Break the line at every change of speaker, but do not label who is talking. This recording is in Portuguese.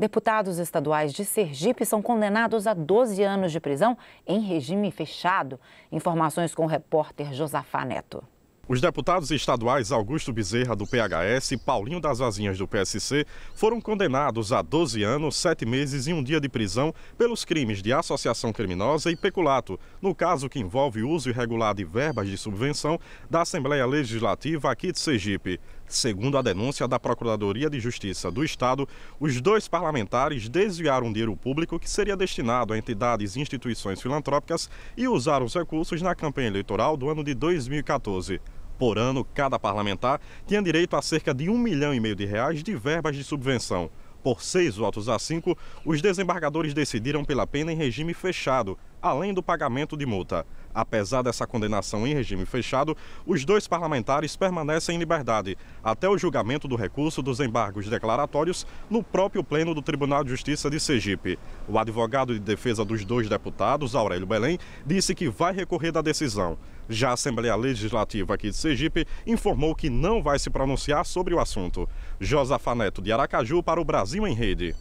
Deputados estaduais de Sergipe são condenados a 12 anos de prisão em regime fechado. Informações com o repórter Josafá Neto.
Os deputados estaduais Augusto Bezerra, do PHS, e Paulinho das Vazinhas, do PSC, foram condenados a 12 anos, 7 meses e um dia de prisão pelos crimes de associação criminosa e peculato, no caso que envolve uso irregular de verbas de subvenção da Assembleia Legislativa aqui de Sergipe. Segundo a denúncia da Procuradoria de Justiça do Estado, os dois parlamentares desviaram dinheiro público que seria destinado a entidades e instituições filantrópicas e usaram os recursos na campanha eleitoral do ano de 2014 por ano, cada parlamentar tinha direito a cerca de um milhão e meio de reais de verbas de subvenção. Por seis votos a cinco, os desembargadores decidiram pela pena em regime fechado, além do pagamento de multa. Apesar dessa condenação em regime fechado, os dois parlamentares permanecem em liberdade até o julgamento do recurso dos embargos declaratórios no próprio pleno do Tribunal de Justiça de Sergipe. O advogado de defesa dos dois deputados, Aurélio Belém, disse que vai recorrer da decisão. Já a Assembleia Legislativa aqui de Sergipe informou que não vai se pronunciar sobre o assunto. Josafa Neto de Aracaju para o Brasil em Rede.